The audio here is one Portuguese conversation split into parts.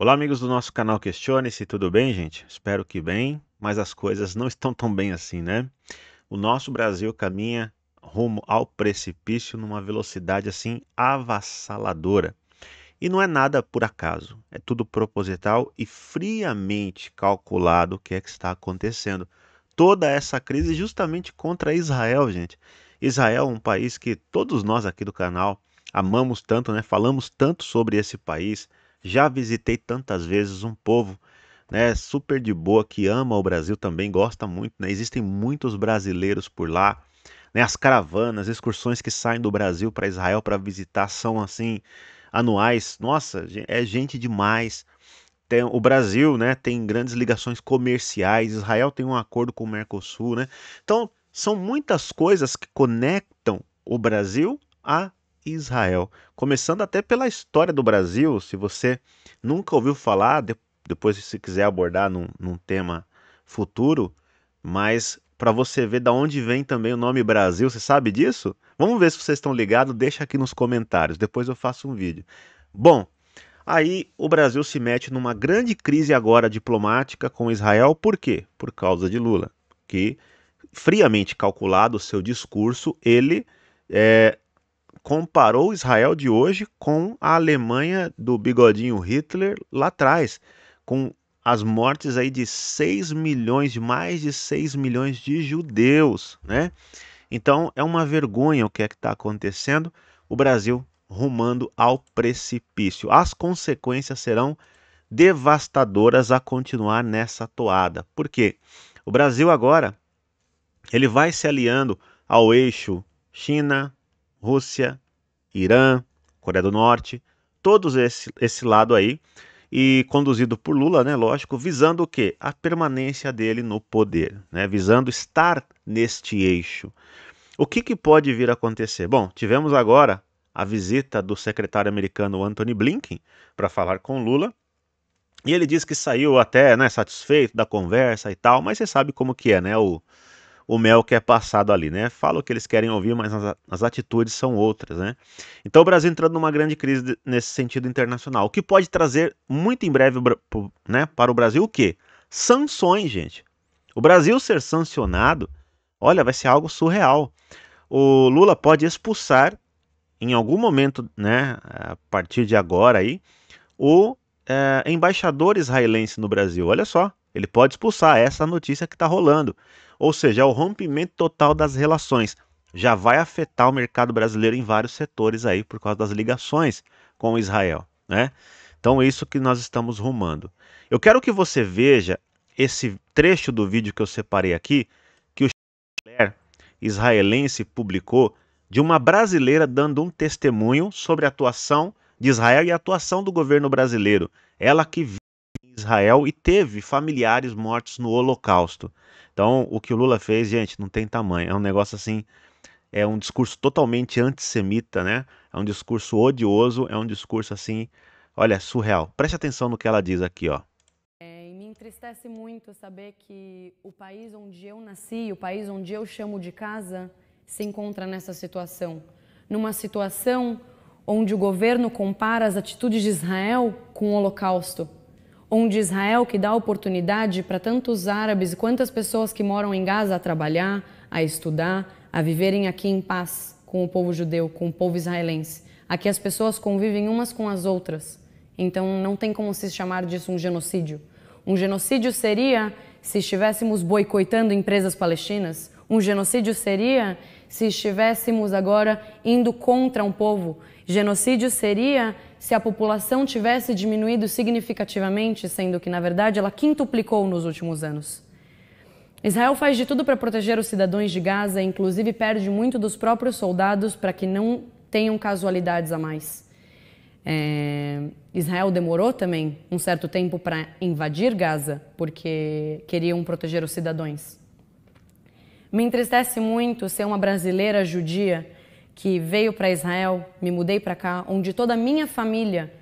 Olá, amigos do nosso canal Questione-se, tudo bem, gente? Espero que bem, mas as coisas não estão tão bem assim, né? O nosso Brasil caminha rumo ao precipício numa velocidade assim avassaladora. E não é nada por acaso, é tudo proposital e friamente calculado o que é que está acontecendo. Toda essa crise justamente contra Israel, gente. Israel é um país que todos nós aqui do canal amamos tanto, né? Falamos tanto sobre esse país já visitei tantas vezes um povo né, super de boa, que ama o Brasil também, gosta muito, né? Existem muitos brasileiros por lá. Né, as caravanas, excursões que saem do Brasil para Israel para visitar são assim anuais. Nossa, é gente demais. Tem, o Brasil, né, tem grandes ligações comerciais. Israel tem um acordo com o Mercosul, né? Então são muitas coisas que conectam o Brasil a Israel. Começando até pela história do Brasil, se você nunca ouviu falar, depois se quiser abordar num, num tema futuro, mas para você ver da onde vem também o nome Brasil, você sabe disso? Vamos ver se vocês estão ligados, deixa aqui nos comentários, depois eu faço um vídeo. Bom, Aí o Brasil se mete numa grande crise agora diplomática com Israel, por quê? Por causa de Lula, que friamente calculado o seu discurso, ele é, comparou Israel de hoje com a Alemanha do bigodinho Hitler lá atrás, com as mortes aí de 6 milhões, mais de 6 milhões de judeus, né? Então é uma vergonha o que é que está acontecendo. O Brasil rumando ao precipício. As consequências serão devastadoras a continuar nessa toada. Por quê? O Brasil agora ele vai se aliando ao eixo China, Rússia, Irã, Coreia do Norte, todos esse, esse lado aí, e conduzido por Lula, né, lógico, visando o quê? A permanência dele no poder, né, visando estar neste eixo. O que, que pode vir a acontecer? Bom, tivemos agora a visita do secretário americano Anthony Blinken para falar com Lula, e ele disse que saiu até né, satisfeito da conversa e tal, mas você sabe como que é, né? O, o mel que é passado ali, né? Fala o que eles querem ouvir, mas as, atitudes são outras, né? Então o Brasil entrando numa grande crise nesse sentido internacional, o que pode trazer muito em breve né, para o Brasil o quê? Sanções, gente. O Brasil ser sancionado, olha, vai ser algo surreal. O Lula pode expulsar em algum momento, né, a partir de agora aí, o é, embaixador israelense no Brasil. Olha só, ele pode expulsar essa notícia que está rolando. Ou seja, é o rompimento total das relações. Já vai afetar o mercado brasileiro em vários setores aí por causa das ligações com Israel, né? Então, é isso que nós estamos rumando. Eu quero que você veja esse trecho do vídeo que eu separei aqui, que o israelense publicou de uma brasileira dando um testemunho sobre a atuação de Israel e a atuação do governo brasileiro. Ela que Israel e teve familiares mortos no Holocausto. Então, o que o Lula fez, gente, não tem tamanho. É um negócio assim, é um discurso totalmente antissemita, né? É um discurso odioso, é um discurso assim, olha, surreal. Preste atenção no que ela diz aqui, ó. É, e me entristece muito saber que o país onde eu nasci, o país onde eu chamo de casa, se encontra nessa situação. Numa situação onde o governo compara as atitudes de Israel com o Holocausto onde Israel, que dá oportunidade para tantos árabes e quantas pessoas que moram em Gaza a trabalhar, a estudar, a viverem aqui em paz com o povo judeu, com o povo israelense. Aqui as pessoas convivem umas com as outras. Então não tem como se chamar disso um genocídio. Um genocídio seria se estivéssemos boicotando empresas palestinas. Um genocídio seria se estivéssemos agora indo contra um povo. Genocídio seria se a população tivesse diminuído significativamente, sendo que, na verdade, ela quintuplicou nos últimos anos. Israel faz de tudo para proteger os cidadãos de Gaza, inclusive perde muito dos próprios soldados para que não tenham casualidades a mais. É... Israel demorou também um certo tempo para invadir Gaza, porque queriam proteger os cidadãos. Me entristece muito ser uma brasileira judia que veio para Israel, me mudei para cá, onde toda a minha família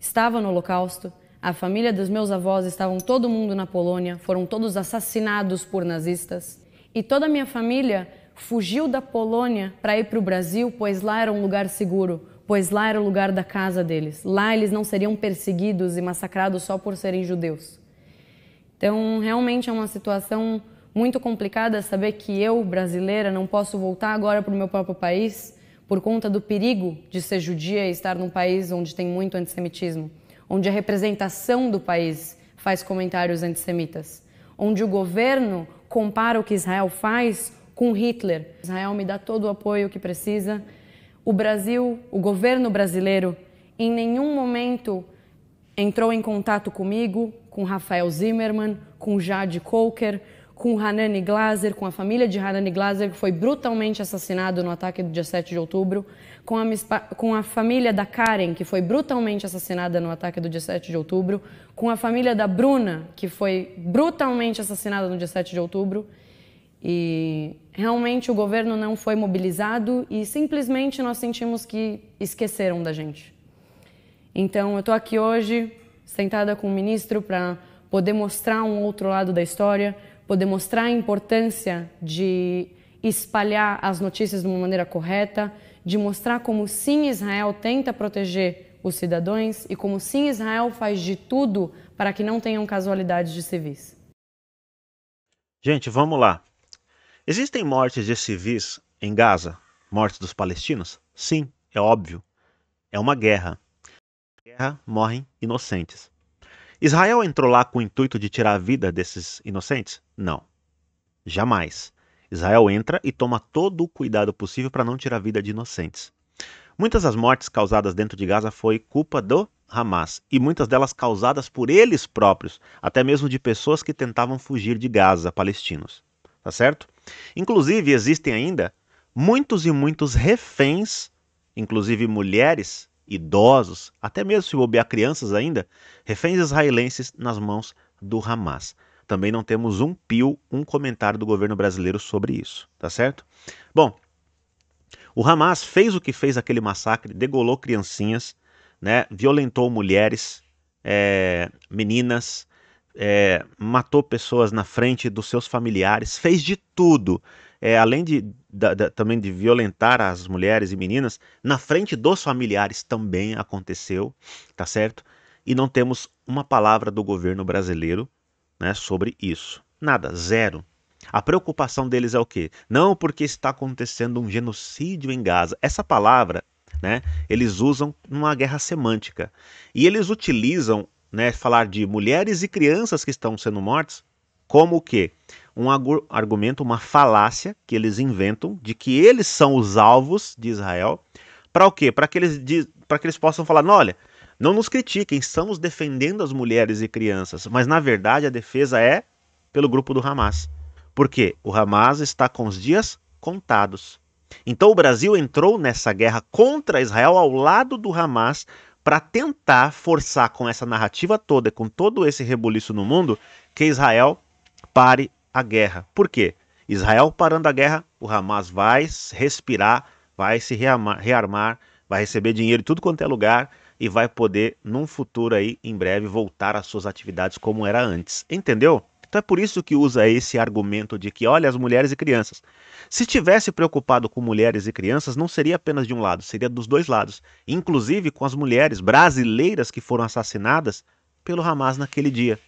estava no Holocausto, a família dos meus avós estavam todo mundo na Polônia, foram todos assassinados por nazistas, e toda a minha família fugiu da Polônia para ir para o Brasil, pois lá era um lugar seguro, pois lá era o lugar da casa deles. Lá eles não seriam perseguidos e massacrados só por serem judeus. Então, realmente é uma situação muito complicada saber que eu, brasileira, não posso voltar agora para o meu próprio país por conta do perigo de ser judia e estar num país onde tem muito antissemitismo, onde a representação do país faz comentários antissemitas, onde o governo compara o que Israel faz com Hitler. Israel me dá todo o apoio que precisa. O Brasil, o governo brasileiro, em nenhum momento entrou em contato comigo, com Rafael Zimmerman, com Jade Coker, com Hanani Glaser, com a família de Hanani Glaser, que foi brutalmente assassinado no ataque do dia 7 de outubro, com a, com a família da Karen, que foi brutalmente assassinada no ataque do dia 7 de outubro, com a família da Bruna, que foi brutalmente assassinada no dia 7 de outubro. E realmente o governo não foi mobilizado e simplesmente nós sentimos que esqueceram da gente. Então eu estou aqui hoje sentada com o ministro para poder mostrar um outro lado da história, poder mostrar a importância de espalhar as notícias de uma maneira correta, de mostrar como sim Israel tenta proteger os cidadãos e como sim Israel faz de tudo para que não tenham casualidades de civis. Gente, vamos lá. Existem mortes de civis em Gaza? Mortes dos palestinos? Sim, é óbvio. É uma guerra. Na guerra morrem inocentes. Israel entrou lá com o intuito de tirar a vida desses inocentes? Não. Jamais. Israel entra e toma todo o cuidado possível para não tirar a vida de inocentes. Muitas das mortes causadas dentro de Gaza foi culpa do Hamas, e muitas delas causadas por eles próprios, até mesmo de pessoas que tentavam fugir de Gaza, palestinos. Tá certo? Inclusive, existem ainda muitos e muitos reféns, inclusive mulheres, idosos, até mesmo se bobear crianças ainda, reféns israelenses nas mãos do Hamas. Também não temos um pio, um comentário do governo brasileiro sobre isso, tá certo? Bom, o Hamas fez o que fez aquele massacre, degolou criancinhas, né, violentou mulheres, é, meninas, é, matou pessoas na frente dos seus familiares, fez de tudo é, além de, da, da, também de violentar as mulheres e meninas, na frente dos familiares também aconteceu, tá certo? E não temos uma palavra do governo brasileiro né, sobre isso. Nada, zero. A preocupação deles é o quê? Não porque está acontecendo um genocídio em Gaza. Essa palavra, né, eles usam numa guerra semântica. E eles utilizam, né, falar de mulheres e crianças que estão sendo mortas como o quê? um argumento, uma falácia que eles inventam de que eles são os alvos de Israel. Para o quê? Para que, eles, que eles possam falar: olha, não nos critiquem, estamos defendendo as mulheres e crianças. Mas na verdade a defesa é pelo grupo do Hamas. Porque o Hamas está com os dias contados. Então o Brasil entrou nessa guerra contra Israel ao lado do Hamas para tentar forçar com essa narrativa toda, com todo esse rebuliço no mundo, que Israel pare a guerra. Por quê? Israel parando a guerra, o Hamas vai respirar, vai se rearmar, rearmar vai receber dinheiro de tudo quanto é lugar e vai poder, num futuro aí, em breve, voltar às suas atividades como era antes. Entendeu? Então é por isso que usa esse argumento de que, olha, as mulheres e crianças. Se tivesse preocupado com mulheres e crianças, não seria apenas de um lado, seria dos dois lados. Inclusive com as mulheres brasileiras que foram assassinadas pelo Hamas naquele dia,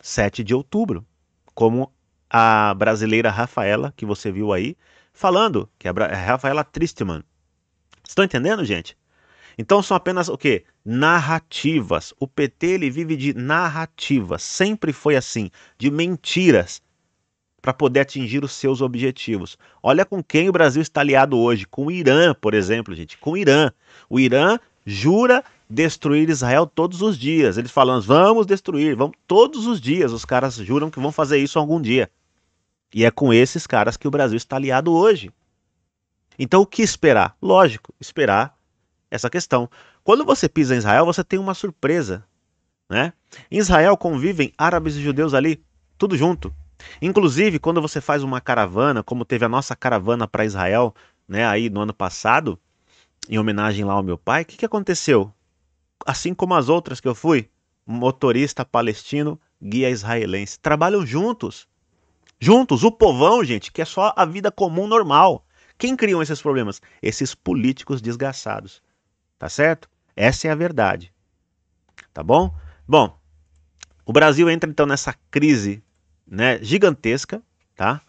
7 de outubro, como a brasileira Rafaela, que você viu aí, falando, que é a Rafaela Tristman. Estão entendendo, gente? Então são apenas o quê? Narrativas. O PT ele vive de narrativas, sempre foi assim, de mentiras para poder atingir os seus objetivos. Olha com quem o Brasil está aliado hoje, com o Irã, por exemplo, gente, com o Irã. O Irã jura destruir Israel todos os dias. Eles falam: "Vamos destruir, vamos todos os dias". Os caras juram que vão fazer isso algum dia. E é com esses caras que o Brasil está aliado hoje. Então, o que esperar? Lógico, esperar essa questão. Quando você pisa em Israel, você tem uma surpresa. Né? Em Israel convivem árabes e judeus ali, tudo junto. Inclusive, quando você faz uma caravana, como teve a nossa caravana para Israel, né, aí no ano passado, em homenagem lá ao meu pai, o que, que aconteceu? Assim como as outras que eu fui, motorista palestino, guia israelense, trabalham juntos. Juntos, o povão, gente, que é só a vida comum normal. Quem criou esses problemas? Esses políticos desgraçados. Tá certo? Essa é a verdade. Tá bom? Bom, o Brasil entra então nessa crise, né, gigantesca, tá?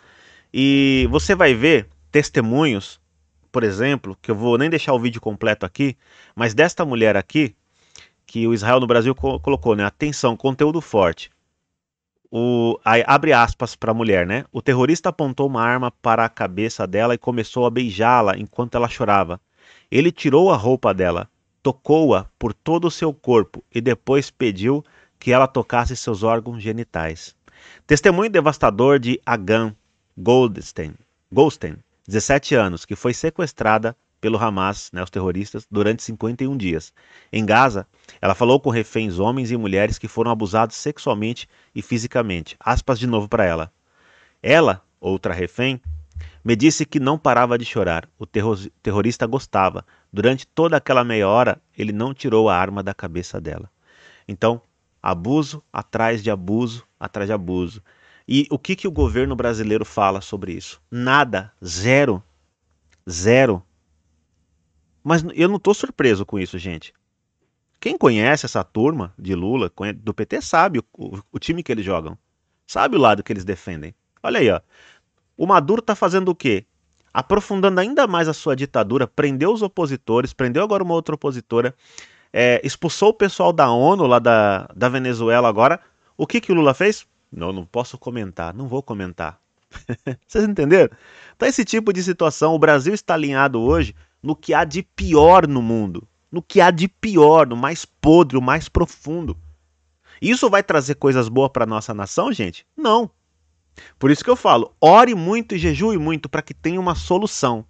E você vai ver testemunhos, por exemplo, que eu vou nem deixar o vídeo completo aqui, mas desta mulher aqui, que o Israel no Brasil colocou, né? Atenção, conteúdo forte. O, aí, abre aspas para a mulher, né? O terrorista apontou uma arma para a cabeça dela e começou a beijá-la enquanto ela chorava. Ele tirou a roupa dela, tocou-a por todo o seu corpo e depois pediu que ela tocasse seus órgãos genitais. Testemunho devastador de Agan Goldstein, Goldstein 17 anos, que foi sequestrada pelo Hamas, né, os terroristas, durante 51 dias. Em Gaza, ela falou com reféns homens e mulheres que foram abusados sexualmente e fisicamente. Aspas de novo para ela. Ela, outra refém, me disse que não parava de chorar. O terrorista gostava. Durante toda aquela meia hora, ele não tirou a arma da cabeça dela. Então, abuso atrás de abuso atrás de abuso. E o que, que o governo brasileiro fala sobre isso? Nada, zero, zero mas eu não estou surpreso com isso, gente. Quem conhece essa turma de Lula, do PT, sabe o, o, time que eles jogam. Sabe o lado que eles defendem. Olha aí, ó. O Maduro está fazendo o quê? Aprofundando ainda mais a sua ditadura, prendeu os opositores, prendeu agora uma outra opositora, é, expulsou o pessoal da ONU, lá da, da Venezuela agora. O que, que o Lula fez? Não, não posso comentar, não vou comentar. Vocês entenderam? Então, esse tipo de situação, o Brasil está alinhado hoje no que há de pior no mundo, no que há de pior, no mais podre, o mais profundo. Isso vai trazer coisas boas para nossa nação, gente? Não. Por isso que eu falo, ore muito e jejue muito para que tenha uma solução.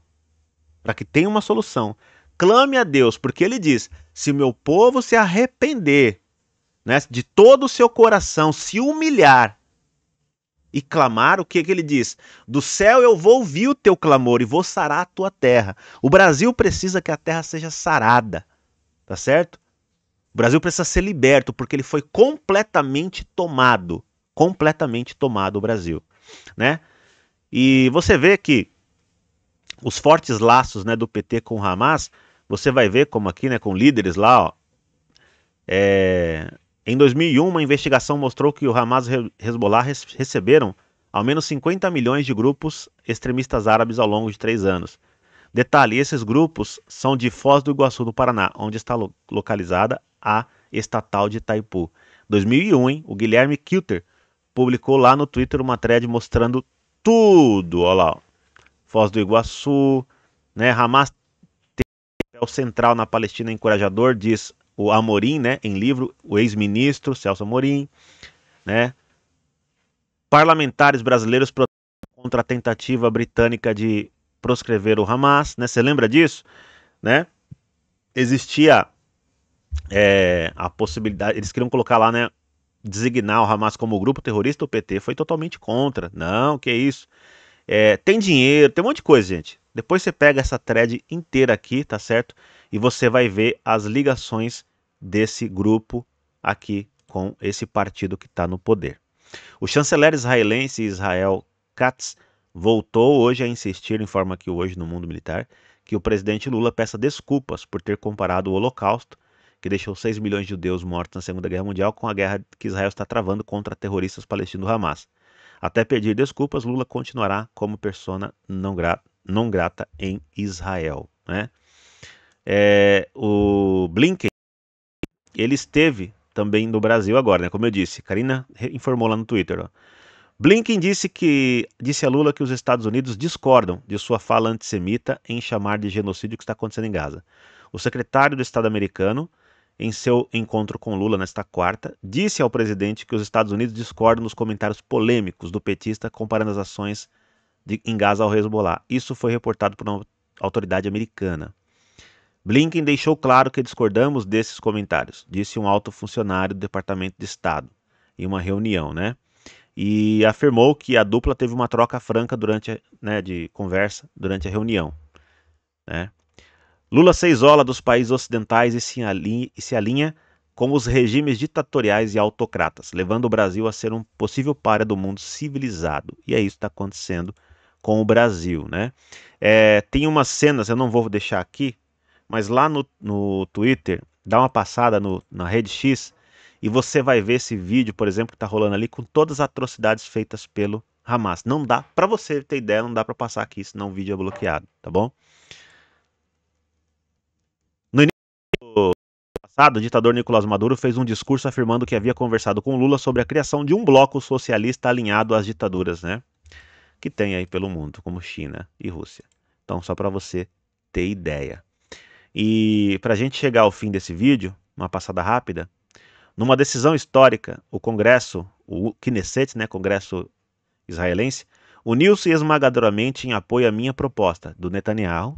Para que tenha uma solução. Clame a Deus, porque ele diz: se meu povo se arrepender né, de todo o seu coração, se humilhar e clamar, o que, que ele diz? Do céu eu vou ouvir o teu clamor e vou sarar a tua terra. O Brasil precisa que a terra seja sarada, tá certo? O Brasil precisa ser liberto porque ele foi completamente tomado, completamente tomado o Brasil, né? E você vê que os fortes laços, né, do PT com o Hamas, você vai ver como aqui, né, com líderes lá, ó, é, em 2001, uma investigação mostrou que o Hamas e Hezbollah receberam ao menos 50 milhões de grupos extremistas árabes ao longo de três anos. Detalhe: esses grupos são de Foz do Iguaçu, do Paraná, onde está lo localizada a estatal de Itaipu. 2001, hein? o Guilherme Kilter publicou lá no Twitter uma thread mostrando tudo. Olha lá, ó. Foz do Iguaçu, né? Hamas tem papel central na Palestina encorajador, diz o Amorim, né, em livro, o ex-ministro Celso Amorim, né? Parlamentares brasileiros contra a tentativa britânica de proscrever o Hamas, né? Você lembra disso, né? Existia é, a possibilidade, eles queriam colocar lá, né, designar o Hamas como grupo terrorista, o PT foi totalmente contra. Não, que isso. É, tem dinheiro, tem um monte de coisa, gente. Depois você pega essa thread inteira aqui, tá certo? E você vai ver as ligações desse grupo aqui com esse partido que está no poder. O chanceler israelense Israel Katz voltou hoje a insistir, em forma que hoje no mundo militar, que o presidente Lula peça desculpas por ter comparado o Holocausto, que deixou 6 milhões de judeus mortos na Segunda Guerra Mundial, com a guerra que Israel está travando contra terroristas palestinos Hamas. Até pedir desculpas, Lula continuará como persona não, grata, não grata em Israel. Né? É, o Blinken ele esteve também no Brasil agora, né? Como eu disse, Karina informou lá no Twitter. Ó. Blinken disse que disse a Lula que os Estados Unidos discordam de sua fala antissemita em chamar de genocídio o que está acontecendo em Gaza. O secretário do Estado americano, em seu encontro com Lula nesta quarta, disse ao presidente que os Estados Unidos discordam dos comentários polêmicos do petista comparando as ações de, em Gaza ao Hezbollah. Isso foi reportado por uma autoridade americana. Blinken deixou claro que discordamos desses comentários, disse um alto funcionário do Departamento de Estado em uma reunião, né? E afirmou que a dupla teve uma troca franca durante, a, né, de conversa durante a reunião, né? Lula se isola dos países ocidentais e se, alinha, e se alinha com os regimes ditatoriais e autocratas, levando o Brasil a ser um possível páreo do mundo civilizado. E é isso que está acontecendo com o Brasil, né? É, tem umas cenas, eu não vou deixar aqui, mas lá no, no Twitter, dá uma passada no, na Rede X e você vai ver esse vídeo, por exemplo, que está rolando ali com todas as atrocidades feitas pelo Hamas. Não dá para você ter ideia, não dá para passar aqui, senão o vídeo é bloqueado, tá bom? No início do passado, o ditador Nicolás Maduro fez um discurso afirmando que havia conversado com Lula sobre a criação de um bloco socialista alinhado às ditaduras, né? Que tem aí pelo mundo, como China e Rússia. Então, só para você ter ideia. E para a gente chegar ao fim desse vídeo, uma passada rápida, numa decisão histórica, o Congresso, o Knesset, né, Congresso israelense, uniu-se esmagadoramente em apoio à minha proposta do Netanyahu,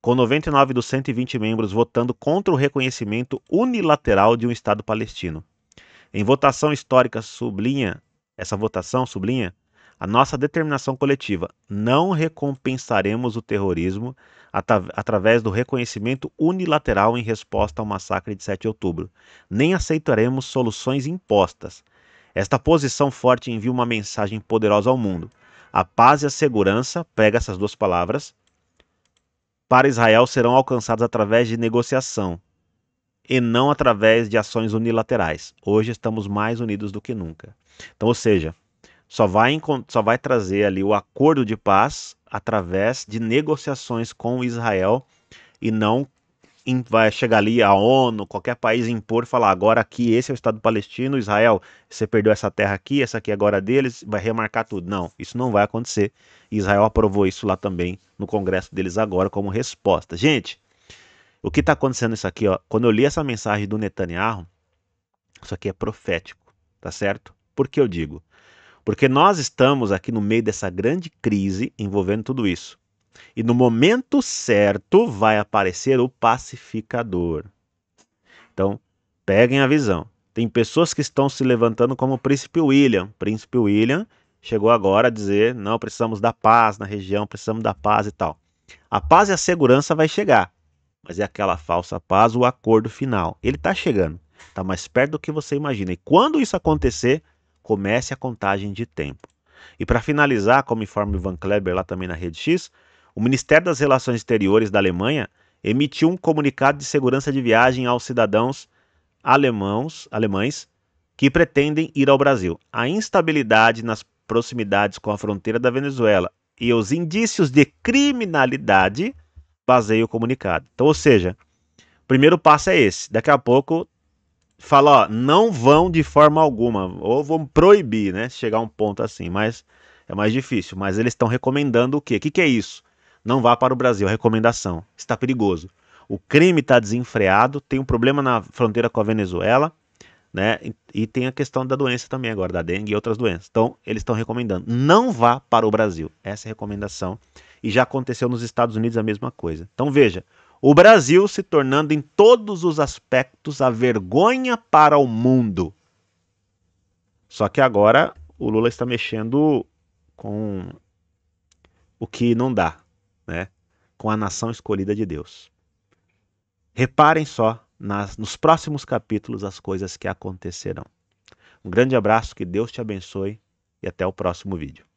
com 99 dos 120 membros votando contra o reconhecimento unilateral de um Estado palestino. Em votação histórica sublinha, essa votação sublinha a nossa determinação coletiva: não recompensaremos o terrorismo através do reconhecimento unilateral em resposta ao massacre de 7 de outubro, nem aceitaremos soluções impostas. Esta posição forte envia uma mensagem poderosa ao mundo. A paz e a segurança, pega essas duas palavras, para Israel serão alcançadas através de negociação e não através de ações unilaterais. Hoje estamos mais unidos do que nunca. Então, ou seja, só vai, só vai trazer ali o acordo de paz através de negociações com Israel e não vai chegar ali a ONU, qualquer país impor, falar agora aqui esse é o Estado palestino, Israel, você perdeu essa terra aqui, essa aqui agora é deles, vai remarcar tudo. Não, isso não vai acontecer. Israel aprovou isso lá também no Congresso deles agora como resposta. Gente, o que está acontecendo isso aqui, ó? Quando eu li essa mensagem do Netanyahu, isso aqui é profético, tá certo? Por que eu digo? Porque nós estamos aqui no meio dessa grande crise envolvendo tudo isso. E no momento certo vai aparecer o pacificador. Então, peguem a visão. Tem pessoas que estão se levantando como o príncipe William. O príncipe William chegou agora a dizer: não, precisamos da paz na região, precisamos da paz e tal. A paz e a segurança vai chegar, mas é aquela falsa paz, o acordo final. Ele está chegando, está mais perto do que você imagina. E quando isso acontecer, comece a contagem de tempo. E para finalizar, como informa Ivan Kleber lá também na Rede X, o Ministério das Relações Exteriores da Alemanha emitiu um comunicado de segurança de viagem aos cidadãos alemãos, alemães que pretendem ir ao Brasil. A instabilidade nas proximidades com a fronteira da Venezuela e os indícios de criminalidade baseiam o comunicado. Então, ou seja, o primeiro passo é esse. Daqui a pouco fala, ó, não vão de forma alguma, ou vão proibir, né? Chegar a um ponto assim, mas é mais difícil. Mas eles estão recomendando o quê? O que, que é isso? Não vá para o Brasil, recomendação. Está perigoso. O crime está desenfreado, tem um problema na fronteira com a Venezuela, né? E, tem a questão da doença também agora, da dengue e outras doenças. Então, eles estão recomendando, não vá para o Brasil. Essa é a recomendação. E já aconteceu nos Estados Unidos a mesma coisa. Então, veja, o Brasil se tornando em todos os aspectos a vergonha para o mundo. Só que agora o Lula está mexendo com o que não dá, né? Com a nação escolhida de Deus. Reparem só nas, nos próximos capítulos as coisas que acontecerão. Um grande abraço, que Deus te abençoe e até o próximo vídeo.